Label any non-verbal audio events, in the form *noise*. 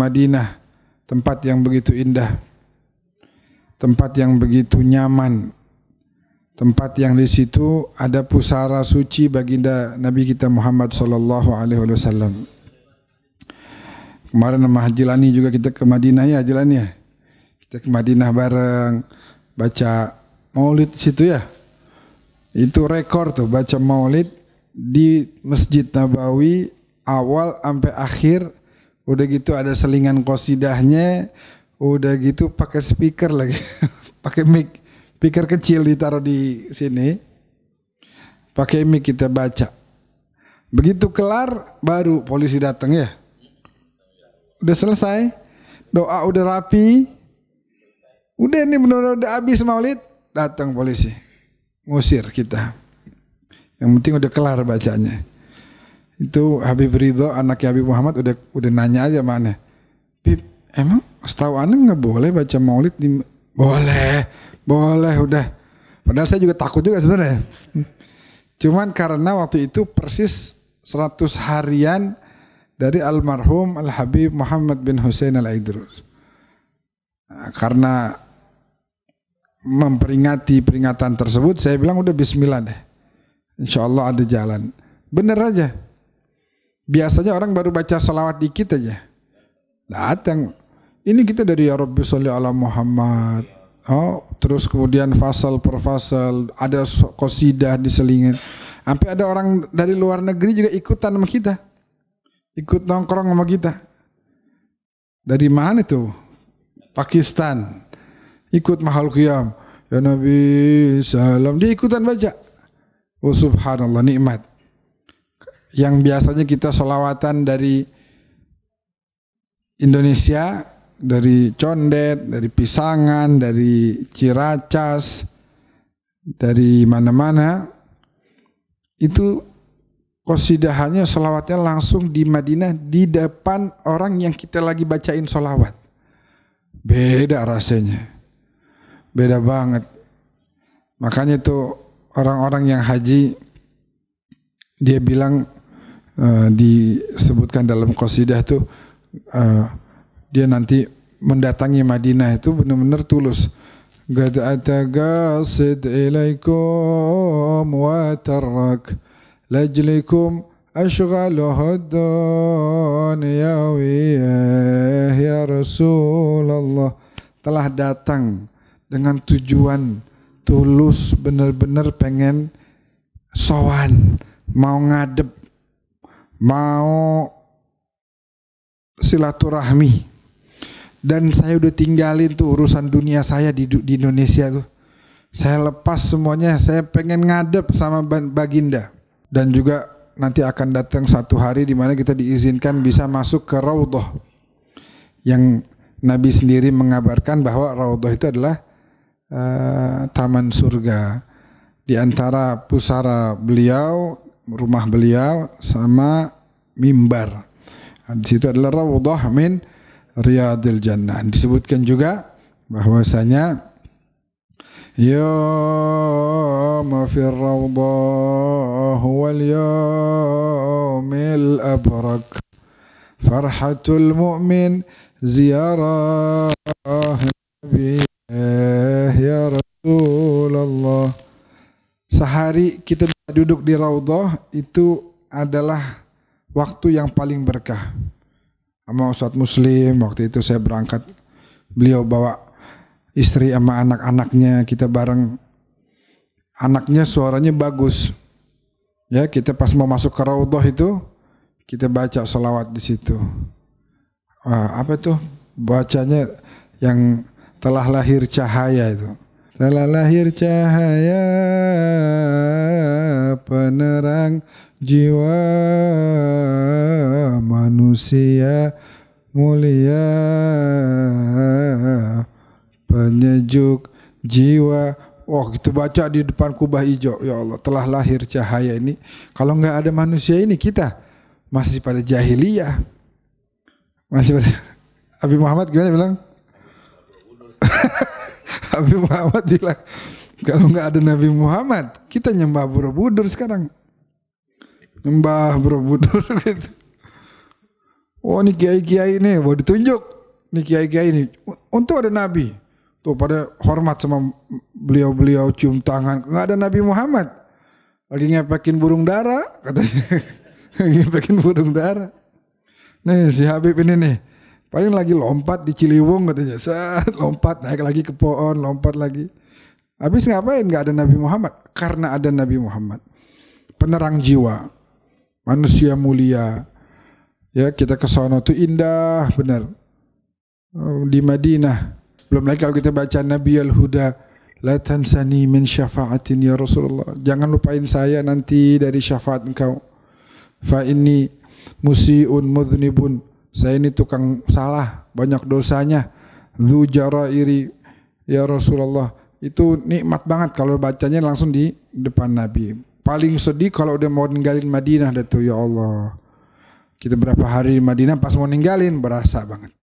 Madinah, tempat yang begitu indah, tempat yang begitu nyaman, tempat yang di situ ada pusara suci baginda Nabi kita Muhammad sallallahu alaihi wasallam. Kemarin sama Hajilani juga kita ke Madinah ya Hajilani ya. Kita ke Madinah bareng baca maulid situ ya. Itu rekor tuh baca maulid di Masjid Nabawi awal sampai akhir udah gitu ada selingan kosidahnya udah gitu pakai speaker lagi *laughs* pakai mic speaker kecil ditaruh di sini pakai mic kita baca begitu kelar baru polisi datang ya udah selesai doa udah rapi udah ini benar udah habis maulid datang polisi ngusir kita yang penting udah kelar bacanya itu Habib Ridho anaknya Habib Muhammad udah udah nanya aja mana Bib emang setahu anda nggak boleh baca maulid di boleh boleh udah padahal saya juga takut juga sebenarnya cuman karena waktu itu persis 100 harian dari almarhum Al Habib Muhammad bin Hussein Al Aidrus nah, karena memperingati peringatan tersebut saya bilang udah Bismillah deh Insya Allah ada jalan bener aja biasanya orang baru baca salawat dikit aja datang ini kita dari ya Rabbi Salih ala Muhammad oh terus kemudian fasal per fasal ada kosidah diselingin sampai ada orang dari luar negeri juga ikutan sama kita ikut nongkrong sama kita dari mana itu? Pakistan ikut mahal qiyam ya Nabi salam dia ikutan baca oh subhanallah nikmat yang biasanya kita solawatan dari Indonesia, dari condet, dari pisangan, dari ciracas, dari mana-mana, itu kosidahannya solawatnya langsung di Madinah di depan orang yang kita lagi bacain solawat. Beda rasanya. Beda banget. Makanya itu orang-orang yang haji, dia bilang Eh, disebutkan dalam qasidah tuh eh, uh, dia nanti mendatangi Madinah itu benar-benar tulus. Qad ataqasid ilaikum wa tarak lajlikum أشغله ya wiyah ya Rasulullah telah datang dengan tujuan tulus benar-benar pengen sowan mau ngadep mau silaturahmi dan saya udah tinggalin tuh urusan dunia saya di, di Indonesia tuh saya lepas semuanya saya pengen ngadep sama baginda dan juga nanti akan datang satu hari di mana kita diizinkan bisa masuk ke Raudhah yang Nabi sendiri mengabarkan bahwa Raudhah itu adalah uh, taman surga di antara pusara beliau rumah beliau sama mimbar. Nah, di situ adalah Rawdah min riyadil jannah. Disebutkan juga bahwasanya يوم في الروضة هو اليوم الأبرك فرحة المؤمن زيارة نبيه ya Rasulullah sehari kita duduk di raudhah itu adalah waktu yang paling berkah. Sama Ustaz Muslim waktu itu saya berangkat beliau bawa istri sama anak-anaknya kita bareng anaknya suaranya bagus ya kita pas mau masuk ke raudhah itu kita baca solawat di situ ah, apa itu bacanya yang telah lahir cahaya itu telah lahir cahaya penerang jiwa manusia mulia penyejuk jiwa Wah oh, gitu baca di depan kubah hijau Ya Allah telah lahir cahaya ini Kalau nggak ada manusia ini kita Masih pada jahiliyah Masih pada Abi Muhammad gimana bilang? *laughs* Habib Muhammad bilang kalau nggak ada Nabi Muhammad kita nyembah Borobudur sekarang nyembah Borobudur *laughs* gitu. Oh ini kiai-kiai ini mau ditunjuk ini kiai-kiai ini untuk ada Nabi tuh pada hormat sama beliau-beliau cium tangan nggak ada Nabi Muhammad lagi ngepekin burung dara *laughs* katanya ngepekin burung dara nih si Habib ini nih Paling lagi lompat di Ciliwung katanya. saat lompat naik lagi ke pohon, lompat lagi. Habis ngapain nggak ada Nabi Muhammad? Karena ada Nabi Muhammad. Penerang jiwa. Manusia mulia. Ya, kita ke sana tuh indah benar. Oh, di Madinah. Belum lagi kalau kita baca Nabi Al-Huda, la tansani min syafaatin ya Rasulullah. Jangan lupain saya nanti dari syafaat engkau. Fa ini musiun mudhnibun saya ini tukang salah, banyak dosanya. Dzu iri ya Rasulullah. Itu nikmat banget kalau bacanya langsung di depan Nabi. Paling sedih kalau udah mau ninggalin Madinah dah tuh ya Allah. Kita berapa hari di Madinah pas mau ninggalin berasa banget.